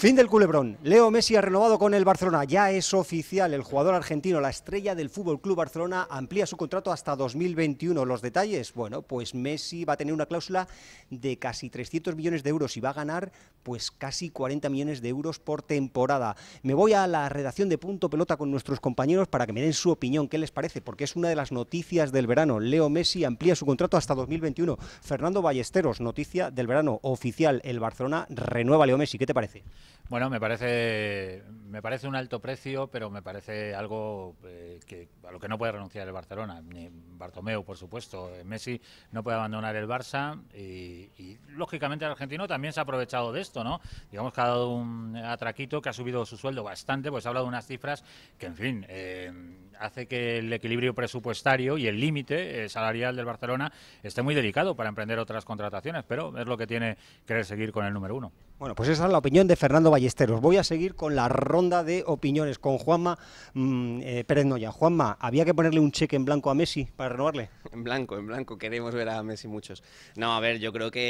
Fin del culebrón. Leo Messi ha renovado con el Barcelona. Ya es oficial. El jugador argentino, la estrella del Fútbol Club Barcelona, amplía su contrato hasta 2021. Los detalles, bueno, pues Messi va a tener una cláusula de casi 300 millones de euros y va a ganar pues casi 40 millones de euros por temporada. Me voy a la redacción de Punto Pelota con nuestros compañeros para que me den su opinión, qué les parece, porque es una de las noticias del verano. Leo Messi amplía su contrato hasta 2021. Fernando Ballesteros, noticia del verano oficial. El Barcelona renueva a Leo Messi. ¿Qué te parece? Bueno, me parece, me parece un alto precio, pero me parece algo eh, que, a lo que no puede renunciar el Barcelona. Ni Bartomeu, por supuesto. Eh, Messi no puede abandonar el Barça y, y lógicamente el argentino también se ha aprovechado de esto, ¿no? Digamos que ha dado un atraquito, que ha subido su sueldo bastante, pues ha hablado de unas cifras que, en fin, eh, hace que el equilibrio presupuestario y el límite eh, salarial del Barcelona esté muy delicado para emprender otras contrataciones, pero es lo que tiene querer seguir con el número uno. Bueno, pues esa es la opinión de Fernando Ballesteros. Voy a seguir con la ronda de opiniones con Juanma mm, eh, Pérez Noya. Juanma, ¿había que ponerle un cheque en blanco a Messi para renovarle? En blanco, en blanco. Queremos ver a Messi muchos. No, a ver, yo creo que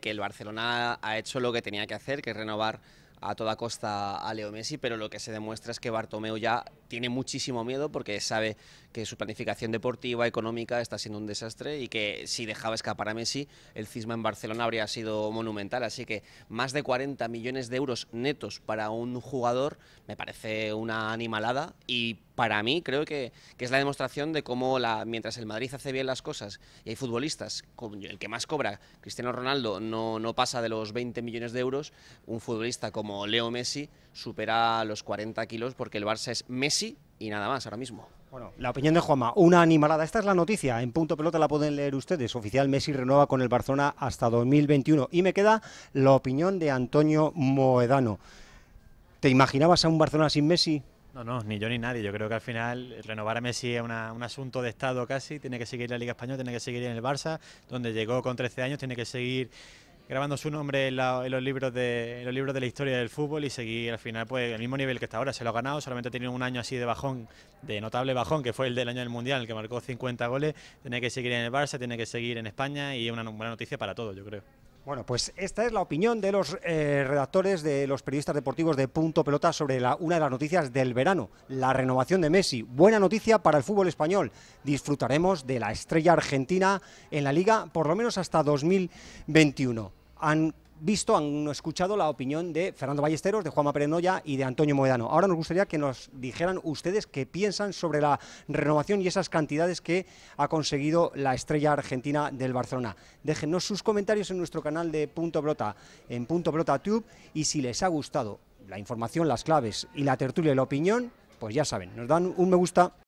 que, el Barcelona ha hecho lo que tenía que hacer, que es renovar a toda costa a Leo Messi, pero lo que se demuestra es que Bartomeu ya tiene muchísimo miedo porque sabe que su planificación deportiva, económica, está siendo un desastre y que si dejaba escapar a Messi, el cisma en Barcelona habría sido monumental. Así que más de 40 millones de euros netos para un jugador me parece una animalada y para mí creo que, es la demostración de cómo la, mientras el Madrid hace bien las cosas y hay futbolistas, el que más cobra, Cristiano Ronaldo, no, no pasa de los 20 millones de euros, un futbolista como Leo Messi supera los 40 kilos porque el Barça es Messi y nada más ahora mismo. Bueno, la opinión de Juanma, una animalada. Esta es la noticia. En punto pelota la pueden leer ustedes. Oficial Messi renueva con el Barcelona hasta 2021. Y me queda la opinión de Antonio Moedano. ¿Te imaginabas a un Barcelona sin Messi? No, no, ni yo ni nadie. Yo creo que al final eh, renovar a Messi es un asunto de Estado casi. Tiene que seguir en la Liga Española, tiene que seguir en el Barça, donde llegó con 13 años, tiene que seguir grabando su nombre en, los libros de, los libros de la historia del fútbol y seguir al final pues el mismo nivel que hasta ahora. Se lo ha ganado, solamente tiene un año así de bajón, de notable bajón, que fue el del año del Mundial, el que marcó 50 goles. Tiene que seguir en el Barça, tiene que seguir en España y es una buena noticia para todos, yo creo. Bueno, pues esta es la opinión de los eh, redactores de los periodistas deportivos de Punto Pelota sobre la, una de las noticias del verano, la renovación de Messi. Buena noticia para el fútbol español. Disfrutaremos de la estrella argentina en la liga por lo menos hasta 2021 visto, han escuchado la opinión de Fernando Ballesteros, de Juanma Perenoya y de Antonio Moedano. Ahora nos gustaría que nos dijeran ustedes qué piensan sobre la renovación y esas cantidades que ha conseguido la estrella argentina del Barcelona. Déjenos sus comentarios en nuestro canal de Punto Brota, en Punto Brota Tube, y si les ha gustado la información, las claves y la tertulia y la opinión, pues ya saben, nos dan un me gusta